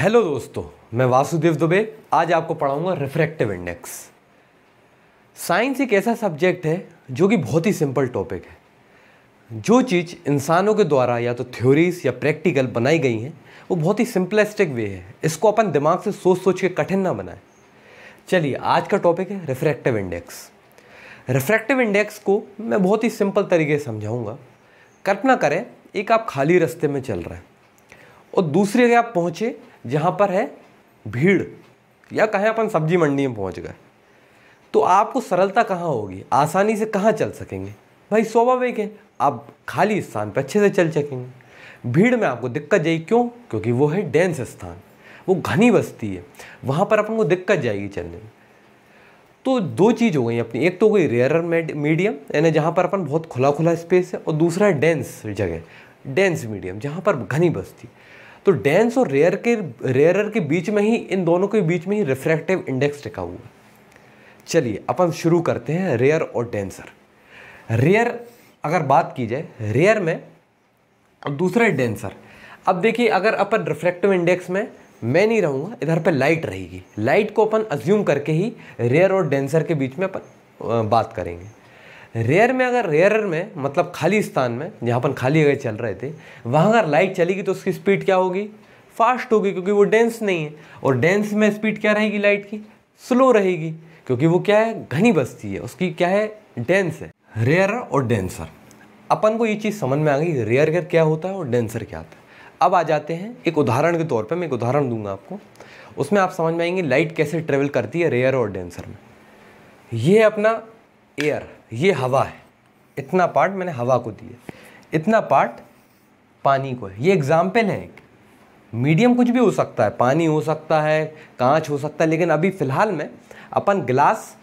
Hello दोस्तों मैं वासुदेव दुबे आज आपको पढ़ाऊंगा रिफ्रैक्टिव इंडेक्स साइंस एक ऐसा सब्जेक्ट है जो कि बहुत ही सिंपल टॉपिक है जो चीज़ इंसानों के द्वारा या तो थ्योरीज या प्रैक्टिकल बनाई गई हैं वो बहुत ही सिंपलिस्टिक वे है इसको अपन दिमाग से सोच सोच के कठिन ना बनाए चलिए आज का टॉपिक है रिफ्रैक्टिव इंडेक्स रिफ्रैक्टिव इंडेक्स को मैं बहुत ही सिंपल तरीके से समझाऊँगा कल्पना करें एक आप खाली रास्ते में चल रहे हैं और दूसरी जगह आप पहुँचे जहाँ पर है भीड़ या कहें अपन सब्जी मंडी में पहुँच गए तो आपको सरलता कहाँ होगी आसानी से कहाँ चल सकेंगे भाई स्वाभाविक है आप खाली स्थान पर अच्छे से चल सकेंगे भीड़ में आपको दिक्कत जाएगी क्यों क्योंकि वो है डेंस स्थान वो घनी बस्ती है वहाँ पर अपन को दिक्कत जाएगी चलने में तो दो चीज़ हो गई अपनी एक तो हो गई रेयर मीडियम यानी जहाँ पर अपन बहुत खुला खुला स्पेस है और दूसरा है डेंस जगह डेंस मीडियम जहाँ पर घनी बस्ती तो डेंस और रेयर के रेयरर के बीच में ही इन दोनों के बीच में ही रिफ्रैक्टिव इंडेक्स टिका हुआ है चलिए अपन शुरू करते हैं रेयर और डेंसर रेयर अगर बात की जाए रेयर में और दूसरा है डेंसर अब देखिए अगर अपन रिफ्रैक्टिव इंडेक्स में मैं नहीं रहूँगा इधर पे लाइट रहेगी लाइट को अपन अज्यूम करके ही रेयर और डेंसर के बीच में अपन बात करेंगे रेयर में अगर रेयर में मतलब खाली स्थान में जहाँ पर खाली जगह चल रहे थे वहाँ अगर लाइट चलेगी तो उसकी स्पीड क्या होगी फास्ट होगी क्योंकि वो डेंस नहीं है और डेंस में स्पीड क्या रहेगी लाइट की स्लो रहेगी क्योंकि वो क्या है घनी बस्ती है उसकी क्या है डेंस है रेयर और डेंसर अपन को ये चीज़ समझ में आ गई रेयर घर क्या होता है और डेंसर क्या होता है अब आ जाते हैं एक उदाहरण के तौर पे मैं एक उदाहरण दूंगा आपको उसमें आप समझ में आएंगे लाइट कैसे ट्रेवल करती है रेयर और डेंसर में ये है अपना एयर ये हवा है इतना पार्ट मैंने हवा को दिया इतना पार्ट पानी को है ये एग्ज़ाम्पल है एक मीडियम कुछ भी हो सकता है पानी हो सकता है कांच हो सकता है लेकिन अभी फ़िलहाल में अपन ग्लास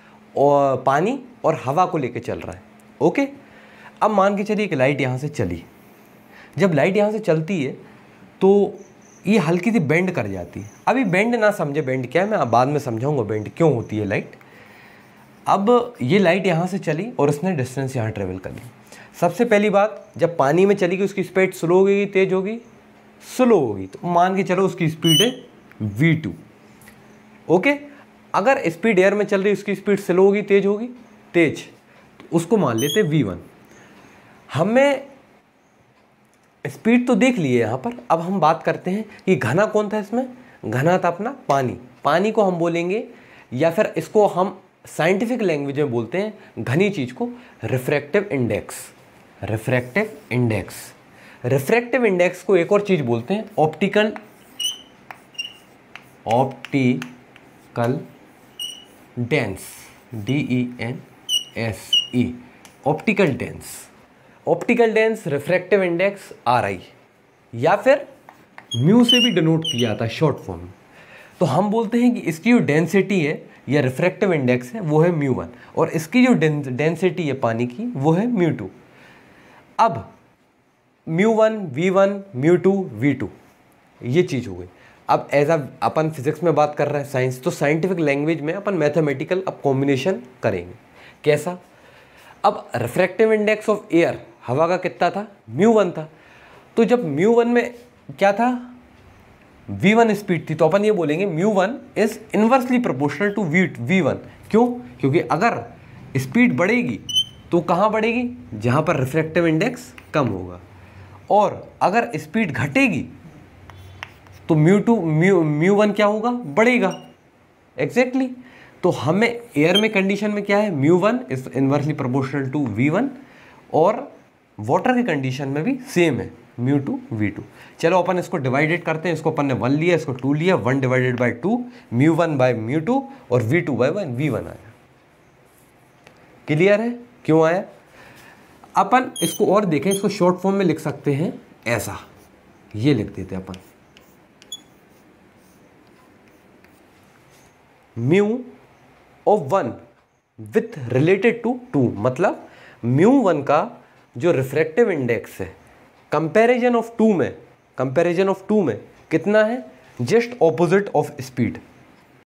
और पानी और हवा को लेके चल रहा है ओके अब मान के चलिए कि लाइट यहाँ से चली जब लाइट यहाँ से चलती है तो ये हल्की सी बेंड कर जाती है अभी बेंड ना समझे बेंड क्या है मैं बाद में समझाऊंगा बेंड क्यों होती है लाइट अब ये लाइट यहाँ से चली और उसने डिस्टेंस यहाँ ट्रेवल कर ली सबसे पहली बात जब पानी में चली उसकी स्पीड स्लो होगी तेज़ होगी स्लो होगी तो मान के चलो उसकी स्पीड है वी टू ओके अगर स्पीड एयर में चल रही उसकी स्पीड स्लो होगी तेज़ होगी तेज तो उसको मान लेते वी वन हमें स्पीड तो देख है यहाँ पर अब हम बात करते हैं कि घना कौन था इसमें घना था अपना पानी पानी को हम बोलेंगे या फिर इसको हम साइंटिफिक लैंग्वेज में बोलते हैं घनी चीज़ को refractive index refractive index refractive index को एक और चीज़ बोलते हैं optical optical dense D E N S E optical dense optical dense refractive index R I या फिर म्यू से भी डिनोट किया जाता है शॉर्ट फॉर्म में तो हम बोलते हैं कि इसकी जो डेंसिटी है या रिफ्रैक्टिव इंडेक्स है वो है म्यू वन और इसकी जो डेंसिटी है पानी की वो है म्यू टू अब mu one V one mu two V two ये चीज़ हो गई अब एज अ अपन फिजिक्स में बात कर रहे हैं साइंस तो साइंटिफिक लैंग्वेज में अपन मैथमेटिकल अब कॉम्बिनेशन करेंगे कैसा अब रिफ्रैक्टिव इंडेक्स ऑफ एयर हवा का कितना था म्यू वन था तो जब म्यू वन में क्या था v1 स्पीड थी तो अपन ये बोलेंगे mu one is inversely proportional to V V one क्यों क्योंकि अगर स्पीड बढ़ेगी तो कहाँ बढ़ेगी जहाँ पर रिफ्रैक्टिव इंडेक्स कम होगा और अगर स्पीड घटेगी तो mu two mu mu one क्या होगा बढ़ेगा एग्जैक्टली exactly. तो हमें एयर में कंडीशन में क्या है mu one is inversely proportional to V one और वाटर की कंडीशन में भी सेम है म्यू टू वी टू चलो अपन इसको डिवाइडेड करते हैं इसको अपन ने वन लिया इसको टू लिया one divided by two mu one by mu two और V two by one V one आया क्लियर है क्यों आया अपन इसको और देखें इसको शॉर्ट फॉर्म में लिख सकते हैं ऐसा ये लिख देते अपन mu of one with related to two मतलब म्यू वन का जो रिफ्रैक्टिव इंडेक्स है कंपैरिजन ऑफ टू में कंपैरिजन ऑफ टू में कितना है जस्ट ऑपोजिट ऑफ स्पीड